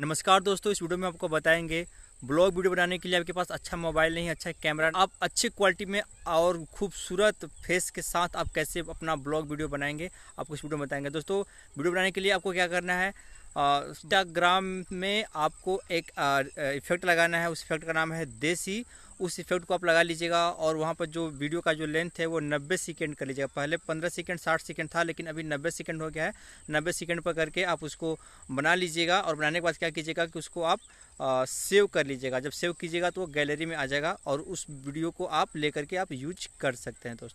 नमस्कार दोस्तों इस वीडियो में आपको बताएंगे ब्लॉग वीडियो बनाने के लिए आपके पास अच्छा मोबाइल नहीं अच्छा कैमरा आप अच्छी क्वालिटी में और खूबसूरत फेस के साथ आप कैसे अपना ब्लॉग वीडियो बनाएंगे आपको इस वीडियो में बताएंगे दोस्तों वीडियो बनाने के लिए आपको क्या करना है इंस्टाग्राम में आपको एक इफेक्ट लगाना है उस इफेक्ट का नाम है देसी उस इफेक्ट को आप लगा लीजिएगा और वहाँ पर जो वीडियो का जो लेंथ है वो 90 सेकेंड कर लीजिएगा पहले 15 सेकेंड 60 सेकेंड था लेकिन अभी 90 सेकेंड हो गया है 90 सेकेंड पर करके आप उसको बना लीजिएगा और बनाने के बाद क्या कीजिएगा कि उसको आप आ, सेव कर लीजिएगा जब सेव कीजिएगा तो वो गैलरी में आ जाएगा और उस वीडियो को आप ले करके आप यूज कर सकते हैं दोस्तों